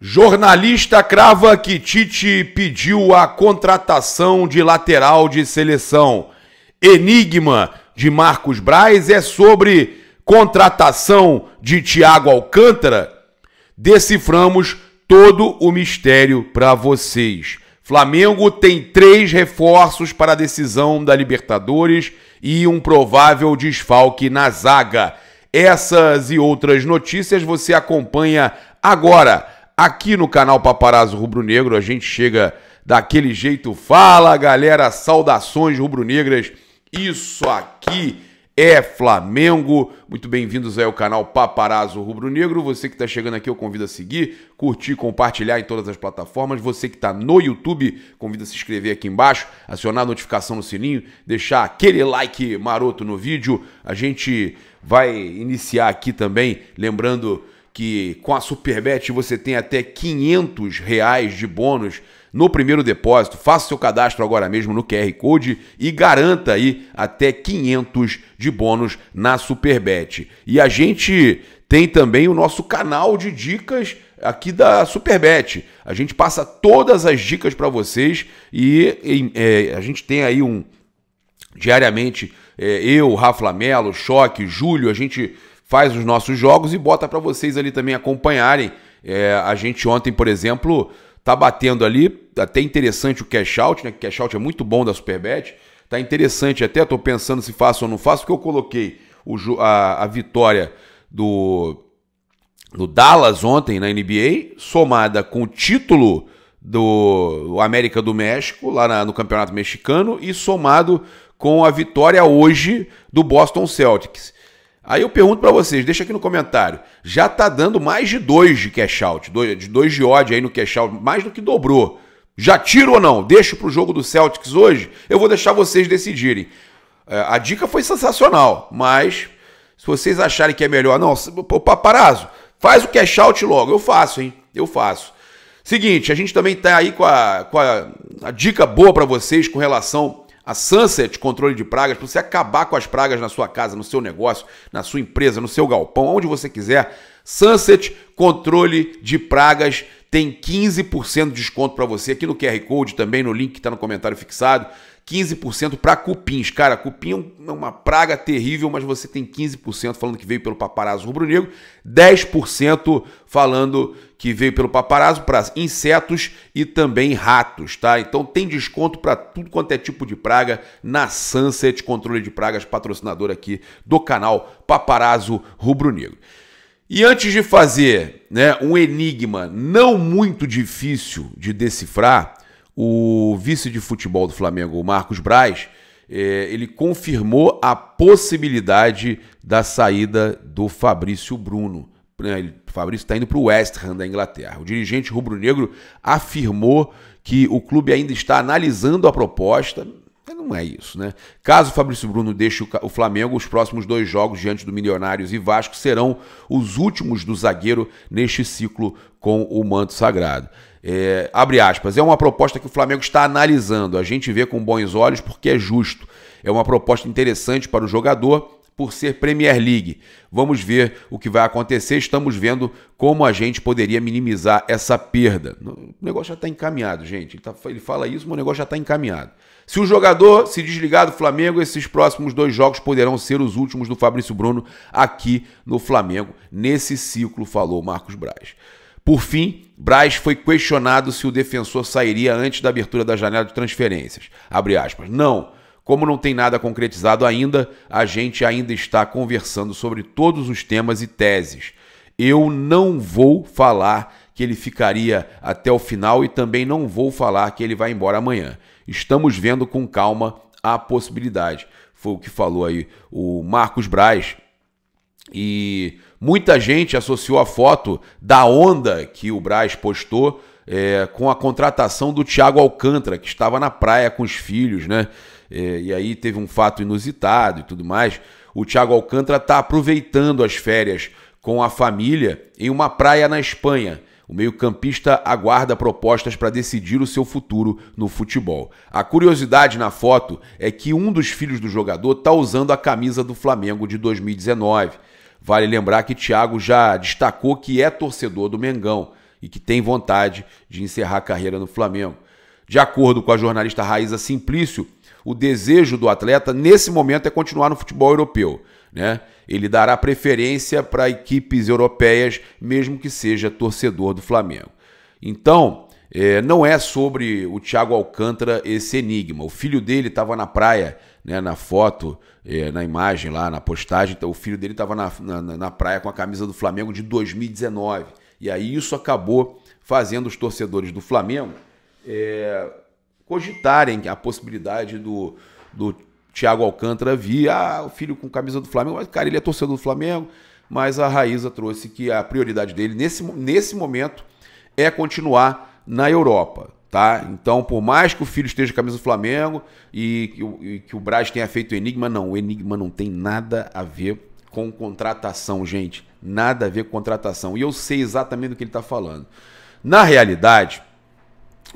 Jornalista crava que Tite pediu a contratação de lateral de seleção. Enigma de Marcos Braz é sobre contratação de Tiago Alcântara? Deciframos todo o mistério para vocês. Flamengo tem três reforços para a decisão da Libertadores e um provável desfalque na zaga. Essas e outras notícias você acompanha agora Aqui no canal Paparazzo Rubro Negro, a gente chega daquele jeito. Fala, galera, saudações rubro-negras. Isso aqui é Flamengo. Muito bem-vindos ao canal Paparazzo Rubro Negro. Você que está chegando aqui, eu convido a seguir, curtir, compartilhar em todas as plataformas. Você que está no YouTube, convido a se inscrever aqui embaixo, acionar a notificação no sininho, deixar aquele like maroto no vídeo. A gente vai iniciar aqui também, lembrando que com a Superbet você tem até 500 reais de bônus no primeiro depósito. Faça seu cadastro agora mesmo no QR Code e garanta aí até 500 de bônus na Superbet. E a gente tem também o nosso canal de dicas aqui da Superbet. A gente passa todas as dicas para vocês e, e é, a gente tem aí um diariamente é, eu, Rafa Melo, Choque, Júlio, a gente faz os nossos jogos e bota para vocês ali também acompanharem. É, a gente ontem, por exemplo, tá batendo ali, tá até interessante o cash out, né? Cash out é muito bom da Superbet. Tá interessante até, tô pensando se faço ou não faço, porque eu coloquei o, a, a vitória do, do Dallas ontem na NBA, somada com o título do América do México, lá na, no Campeonato Mexicano, e somado com a vitória hoje do Boston Celtics. Aí eu pergunto para vocês, deixa aqui no comentário, já tá dando mais de dois de cash out, dois, de dois de odd aí no cash out, mais do que dobrou. Já tiro ou não? Deixo para o jogo do Celtics hoje? Eu vou deixar vocês decidirem. É, a dica foi sensacional, mas se vocês acharem que é melhor, não, paparazzo, faz o cash out logo. Eu faço, hein? Eu faço. Seguinte, a gente também tá aí com a, com a, a dica boa para vocês com relação a Sunset Controle de Pragas, para você acabar com as pragas na sua casa, no seu negócio, na sua empresa, no seu galpão, onde você quiser. Sunset Controle de Pragas tem 15% de desconto para você aqui no QR Code também, no link que está no comentário fixado. 15% para cupins. Cara, cupim é, é uma praga terrível, mas você tem 15% falando que veio pelo paparazzo rubro-negro, 10% falando que veio pelo paparazzo para insetos e também ratos, tá? Então tem desconto para tudo quanto é tipo de praga na Sunset Controle de Pragas, patrocinador aqui do canal Paparazzo Rubro-Negro. E antes de fazer né, um enigma não muito difícil de decifrar, o vice de futebol do Flamengo, Marcos Braz, é, ele confirmou a possibilidade da saída do Fabrício Bruno. É, ele, Fabrício está indo para o West Ham da Inglaterra. O dirigente rubro-negro afirmou que o clube ainda está analisando a proposta. Não é isso, né? Caso Fabrício Bruno deixe o Flamengo, os próximos dois jogos diante do Milionários e Vasco serão os últimos do zagueiro neste ciclo com o manto sagrado. É, abre aspas, é uma proposta que o Flamengo está analisando. A gente vê com bons olhos porque é justo. É uma proposta interessante para o jogador por ser Premier League. Vamos ver o que vai acontecer. Estamos vendo como a gente poderia minimizar essa perda. O negócio já está encaminhado, gente. Ele, tá, ele fala isso, mas o negócio já está encaminhado. Se o jogador se desligar do Flamengo, esses próximos dois jogos poderão ser os últimos do Fabrício Bruno aqui no Flamengo, nesse ciclo, falou Marcos Braz. Por fim, Braz foi questionado se o defensor sairia antes da abertura da janela de transferências. Abre aspas. Não. Como não tem nada concretizado ainda, a gente ainda está conversando sobre todos os temas e teses. Eu não vou falar que ele ficaria até o final e também não vou falar que ele vai embora amanhã. Estamos vendo com calma a possibilidade. Foi o que falou aí o Marcos Braz, e muita gente associou a foto da onda que o Braz postou é, com a contratação do Thiago Alcântara, que estava na praia com os filhos, né? É, e aí teve um fato inusitado e tudo mais. O Thiago Alcântara está aproveitando as férias com a família em uma praia na Espanha. O meio-campista aguarda propostas para decidir o seu futuro no futebol. A curiosidade na foto é que um dos filhos do jogador está usando a camisa do Flamengo de 2019. Vale lembrar que Thiago já destacou que é torcedor do Mengão e que tem vontade de encerrar a carreira no Flamengo. De acordo com a jornalista Raíza Simplício, o desejo do atleta nesse momento é continuar no futebol europeu. Né? Ele dará preferência para equipes europeias, mesmo que seja torcedor do Flamengo. Então, é, não é sobre o Thiago Alcântara esse enigma. O filho dele estava na praia, né, na foto, é, na imagem lá, na postagem. Então, o filho dele estava na, na, na, praia com a camisa do Flamengo de 2019. E aí isso acabou fazendo os torcedores do Flamengo é, cogitarem a possibilidade do, do, Thiago Alcântara via, ah, o filho com camisa do Flamengo, mas, cara, ele é torcedor do Flamengo, mas a Raíza trouxe que a prioridade dele, nesse, nesse momento, é continuar na Europa. Tá? Então, por mais que o filho esteja com a camisa do Flamengo e que, o, e que o Braz tenha feito o Enigma, não, o Enigma não tem nada a ver com contratação, gente. Nada a ver com contratação. E eu sei exatamente do que ele está falando. Na realidade,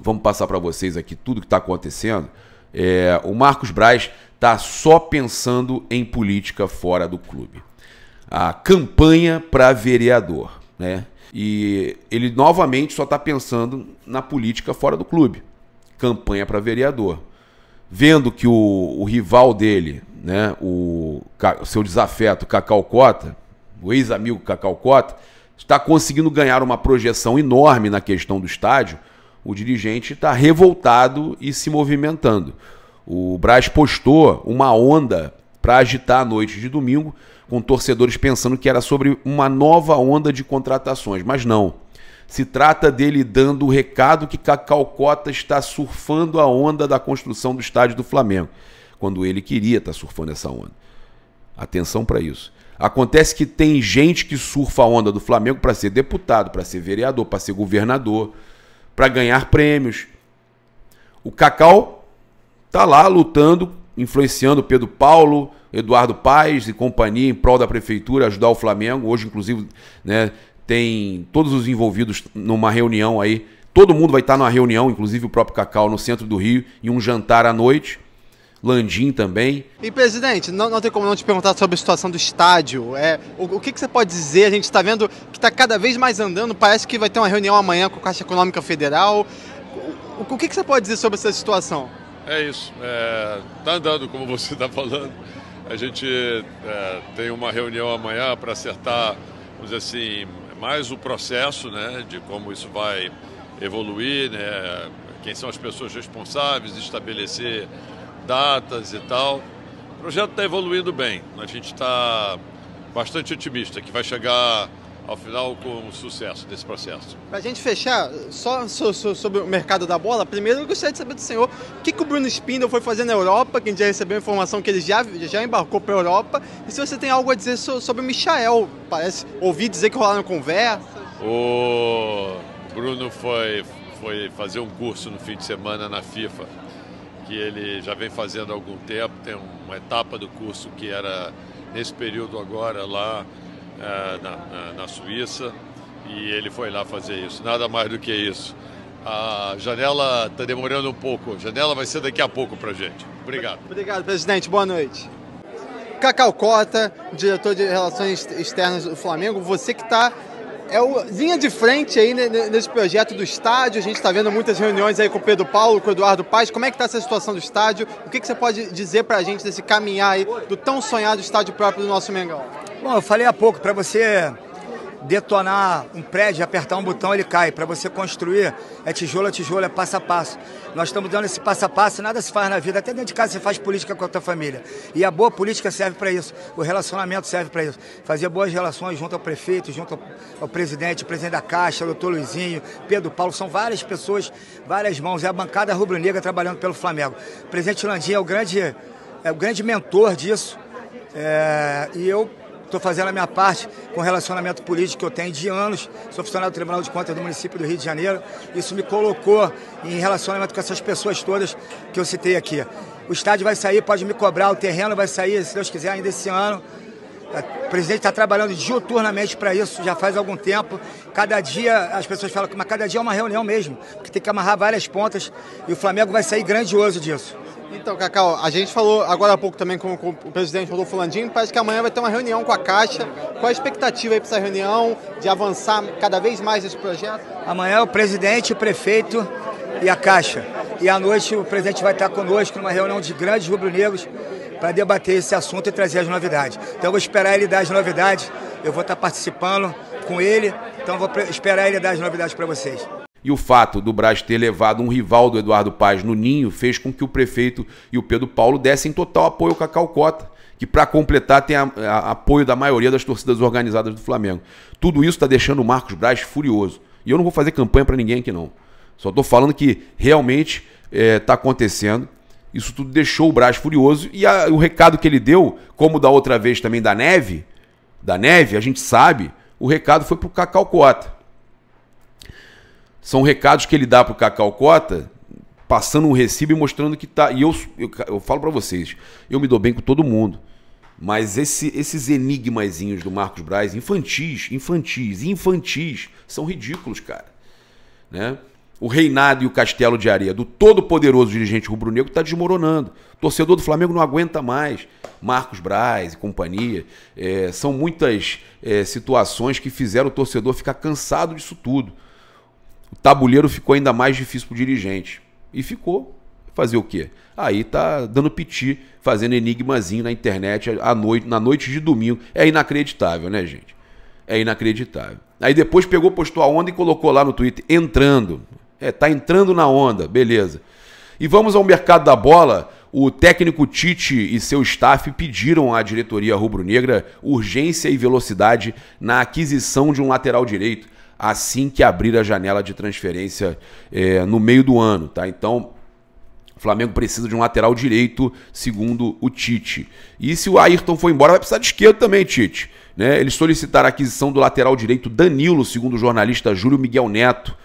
vamos passar para vocês aqui tudo que está acontecendo. É, o Marcos Braz está só pensando em política fora do clube. A campanha para vereador, né? E ele novamente só está pensando na política fora do clube. Campanha para vereador. Vendo que o, o, rival dele, né, o, o seu desafeto, Cacau Cota, o ex-amigo Cacau Cota, está conseguindo ganhar uma projeção enorme na questão do estádio, o dirigente está revoltado e se movimentando. O Braz postou uma onda para agitar a noite de domingo, com torcedores pensando que era sobre uma nova onda de contratações, mas não. Se trata dele dando o recado que Cota está surfando a onda da construção do estádio do Flamengo, quando ele queria estar tá surfando essa onda. Atenção para isso. Acontece que tem gente que surfa a onda do Flamengo para ser deputado, para ser vereador, para ser governador, para ganhar prêmios. O Cacau tá lá lutando, influenciando Pedro Paulo, Eduardo Paes e companhia em prol da prefeitura ajudar o Flamengo. Hoje, inclusive, né, tem todos os envolvidos numa reunião aí. Todo mundo vai estar numa reunião, inclusive o próprio Cacau, no centro do Rio, e um jantar à noite. Landim também. E presidente, não, não tem como não te perguntar sobre a situação do estádio. É, o, o que, que, você pode dizer? A gente está vendo que está cada vez mais andando. Parece que vai ter uma reunião amanhã com a Caixa Econômica Federal. O, o que, que você pode dizer sobre essa situação? É isso. Está é, tá andando, como você está falando. A gente é, tem uma reunião amanhã para acertar, vamos dizer assim, mais o processo, né, de como isso vai evoluir, né, quem são as pessoas responsáveis, estabelecer datas e tal. O projeto está evoluindo bem. A gente está bastante otimista que vai chegar ao final com o sucesso desse processo. Para a gente fechar, só sobre o mercado da bola, primeiro eu gostaria de saber do senhor o que, que o Bruno Spindle foi fazer na Europa, que a gente já recebeu informação que ele já, já embarcou para a Europa, e se você tem algo a dizer sobre o Michael, parece ouvir dizer que rolaram conversas. O Bruno foi, foi fazer um curso no fim de semana na FIFA, que ele já vem fazendo há algum tempo, tem uma etapa do curso que era nesse período agora lá é, na, na Suíça e ele foi lá fazer isso. Nada mais do que isso. A janela está demorando um pouco. A janela vai ser daqui a pouco para gente. Obrigado. Obrigado, presidente. Boa noite. Cacau Cota, diretor de Relações Externas do Flamengo, você que está é o linha de frente aí né, nesse projeto do estádio. A gente está vendo muitas reuniões aí com o Pedro Paulo, com o Eduardo Paz. Como é que está essa situação do estádio? O que, que você pode dizer para a gente desse caminhar aí do tão sonhado estádio próprio do nosso Mengão? Bom, eu falei há pouco, para você detonar um prédio, apertar um botão, ele cai. Para você construir, é tijolo a é tijolo, é passo a passo. Nós estamos dando esse passo a passo, nada se faz na vida. Até dentro de casa você faz política com a tua família. E a boa política serve para isso. O relacionamento serve para isso. Fazer boas relações junto ao prefeito, junto ao, ao presidente, presidente da Caixa, doutor Luizinho, Pedro Paulo. São várias pessoas, várias mãos. É a bancada rubro-negra trabalhando pelo Flamengo. O presidente Landim é o grande, é o grande mentor disso. É, e eu Estou fazendo a minha parte com o relacionamento político que eu tenho de anos. Sou funcionário do Tribunal de Contas do município do Rio de Janeiro. Isso me colocou em relacionamento com essas pessoas todas que eu citei aqui. O estádio vai sair, pode me cobrar, o terreno vai sair, se Deus quiser, ainda esse ano. É, o presidente está trabalhando diuturnamente para isso já faz algum tempo. Cada dia, as pessoas falam que cada dia é uma reunião mesmo, porque tem que amarrar várias pontas e o Flamengo vai sair grandioso disso. Então, Cacau, a gente falou agora há pouco também com, com o presidente Rodolfo Landim, parece que amanhã vai ter uma reunião com a Caixa. Qual a expectativa aí para essa reunião, de avançar cada vez mais esse projeto? Amanhã o presidente, o prefeito e a Caixa. E à noite o presidente vai estar conosco numa reunião de grandes rubro-negros para debater esse assunto e trazer as novidades. Então eu vou esperar ele dar as novidades, eu vou estar participando com ele, então eu vou esperar ele dar as novidades para vocês. E o fato do Braz ter levado um rival do Eduardo Paz no ninho fez com que o prefeito e o Pedro Paulo dessem total apoio ao Cacau Cota, que para completar tem a, a, apoio da maioria das torcidas organizadas do Flamengo. Tudo isso está deixando o Marcos Braz furioso. E eu não vou fazer campanha para ninguém aqui não. Só estou falando que realmente está é, tá acontecendo. Isso tudo deixou o Braz furioso e a, o recado que ele deu, como da outra vez também da neve, da neve, a gente sabe, o recado foi para o Cacau Cota são recados que ele dá pro Cacau Cota, passando um recibo e mostrando que tá. E eu, eu, eu falo para vocês, eu me dou bem com todo mundo. Mas esse, esses enigmazinhos do Marcos Braz, infantis, infantis, infantis, são ridículos, cara. Né? O reinado e o castelo de areia do todo-poderoso dirigente rubro-negro está desmoronando. O torcedor do Flamengo não aguenta mais. Marcos Braz e companhia. É, são muitas é, situações que fizeram o torcedor ficar cansado disso tudo. O tabuleiro ficou ainda mais difícil para o dirigente. E ficou. Fazer o quê? Aí tá dando piti, fazendo enigmazinho na internet à noite, na noite de domingo. É inacreditável, né, gente? É inacreditável. Aí depois pegou, postou a onda e colocou lá no Twitter, entrando. É, tá entrando na onda, beleza. E vamos ao mercado da bola. O técnico Tite e seu staff pediram à diretoria rubro-negra urgência e velocidade na aquisição de um lateral direito assim que abrir a janela de transferência é, no meio do ano, tá? Então, o Flamengo precisa de um lateral direito, segundo o Tite. E se o Ayrton for embora, vai precisar de esquerdo também, Tite. Né? Eles solicitaram a aquisição do lateral direito Danilo, segundo o jornalista Júlio Miguel Neto,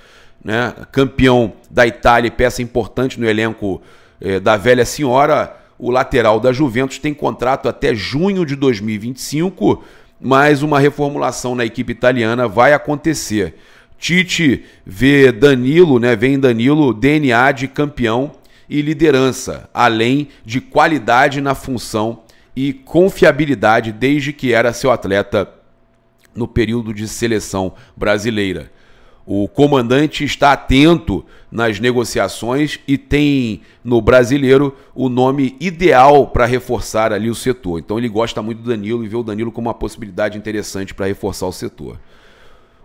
né? campeão da Itália e peça importante no elenco é, da velha senhora. O lateral da Juventus tem contrato até junho de 2025 mas uma reformulação na equipe italiana vai acontecer. Tite vê Danilo, né, vem Danilo DNA de campeão e liderança, além de qualidade na função e confiabilidade desde que era seu atleta no período de seleção brasileira. O comandante está atento nas negociações e tem no brasileiro o nome ideal para reforçar ali o setor. Então ele gosta muito do Danilo e vê o Danilo como uma possibilidade interessante para reforçar o setor.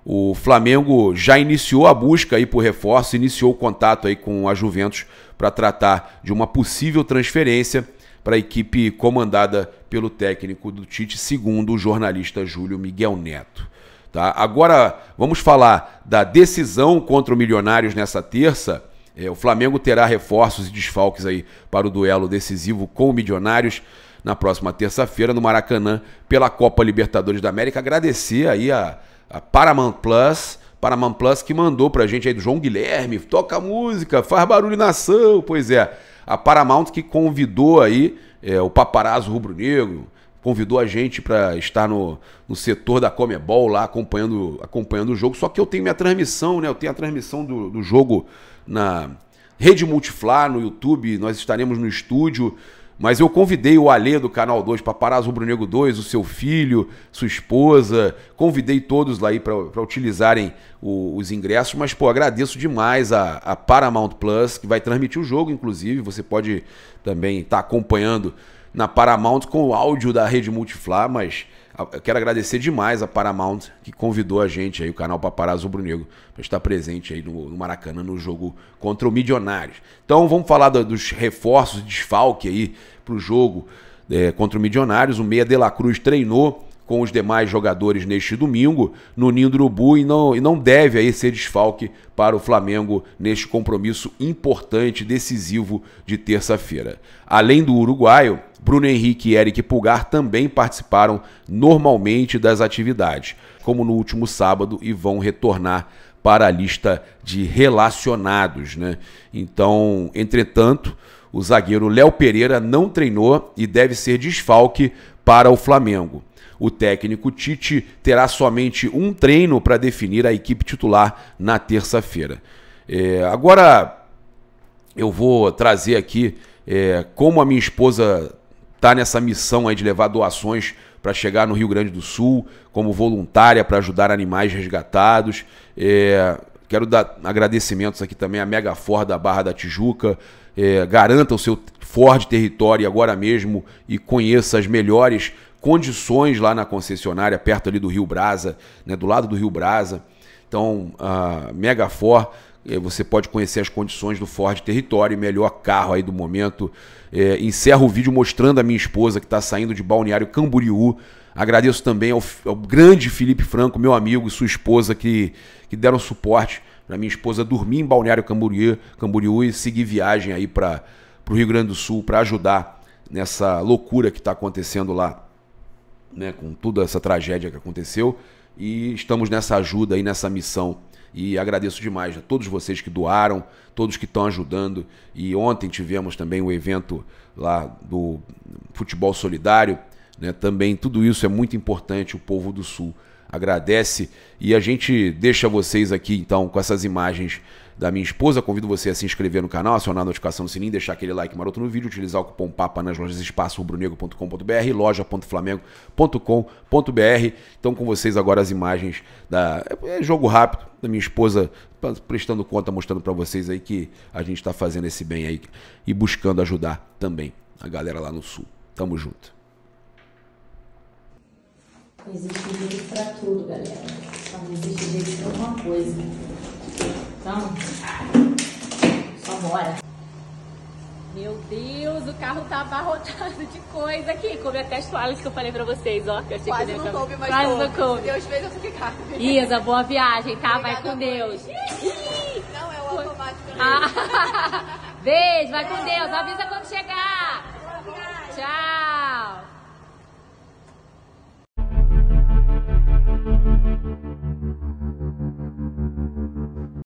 O Flamengo já iniciou a busca aí por reforço, iniciou o contato aí com a Juventus para tratar de uma possível transferência para a equipe comandada pelo técnico do Tite, segundo o jornalista Júlio Miguel Neto. Tá? Agora, vamos falar da decisão contra o Milionários nessa terça. É, o Flamengo terá reforços e desfalques aí para o duelo decisivo com o Milionários na próxima terça-feira no Maracanã pela Copa Libertadores da América. Agradecer aí a, a Paramount Plus, Paramount Plus que mandou pra gente aí do João Guilherme, toca música, faz barulho nação, pois é. A Paramount que convidou aí é, o paparazzo rubro-negro, convidou a gente para estar no, no setor da Comebol lá acompanhando, acompanhando o jogo. Só que eu tenho minha transmissão, né? Eu tenho a transmissão do, do jogo na Rede Multiflá, no YouTube, nós estaremos no estúdio. Mas eu convidei o Alê do Canal 2, parar Rubro Negro 2, o seu filho, sua esposa, convidei todos lá aí para utilizarem o, os ingressos, mas pô, agradeço demais a, a, Paramount Plus, que vai transmitir o jogo, inclusive, você pode também estar tá acompanhando na Paramount com o áudio da rede Multiflá, mas eu quero agradecer demais a Paramount que convidou a gente aí, o canal Paparazzo Rubro Negro, para estar presente aí no, no, Maracanã no jogo contra o Milionários. Então vamos falar do, dos reforços, desfalque aí para o jogo é, contra o Milionários. O Meia de la Cruz treinou, com os demais jogadores neste domingo no Ninho do Urubu e não, e não deve aí ser desfalque para o Flamengo neste compromisso importante, decisivo de terça-feira. Além do uruguaio, Bruno Henrique e Eric Pulgar também participaram normalmente das atividades, como no último sábado, e vão retornar para a lista de relacionados. Né? Então, entretanto, o zagueiro Léo Pereira não treinou e deve ser desfalque para o Flamengo o técnico Tite terá somente um treino para definir a equipe titular na terça-feira. É, agora eu vou trazer aqui é, como a minha esposa está nessa missão aí de levar doações para chegar no Rio Grande do Sul como voluntária para ajudar animais resgatados. É, quero dar agradecimentos aqui também à Mega Ford da Barra da Tijuca. É, garanta o seu Ford território agora mesmo e conheça as melhores condições lá na concessionária, perto ali do Rio Brasa, né, do lado do Rio Brasa. Então, a Mega Ford, eh, você pode conhecer as condições do Ford Território, melhor carro aí do momento. É, encerro o vídeo mostrando a minha esposa que está saindo de Balneário Camboriú. Agradeço também ao, ao, grande Felipe Franco, meu amigo, e sua esposa que, que deram suporte para minha esposa dormir em Balneário Camboriú, Camboriú e seguir viagem aí para o Rio Grande do Sul para ajudar nessa loucura que está acontecendo lá né, com toda essa tragédia que aconteceu. E estamos nessa ajuda aí, nessa missão. E agradeço demais a todos vocês que doaram, todos que estão ajudando. E ontem tivemos também o evento lá do Futebol Solidário. Né? Também tudo isso é muito importante, o povo do Sul agradece e a gente deixa vocês aqui então com essas imagens da minha esposa. Convido você a se inscrever no canal, acionar a notificação no sininho, deixar aquele like maroto no vídeo, utilizar o cupom PAPA nas lojas espaçorubronegro.com.br, loja.flamengo.com.br. Então com vocês agora as imagens da é jogo rápido da minha esposa prestando conta, mostrando para vocês aí que a gente está fazendo esse bem aí e buscando ajudar também a galera lá no sul. Tamo junto. Existe jeito para tudo, galera. Só não existe jeito para alguma coisa. Então, só bora. Meu Deus, o carro tá abarrotado de coisa aqui. Coube até as toalhas que eu falei pra vocês, ó. Que eu achei Quase que eu não coube, mas Quase não coube. Deus fez eu ficar. Isa, boa viagem, tá? Obrigada, vai com Deus. Não, é o automático. Né? Ah. Beijo, vai com Deus. Avisa quando chegar. Tchau.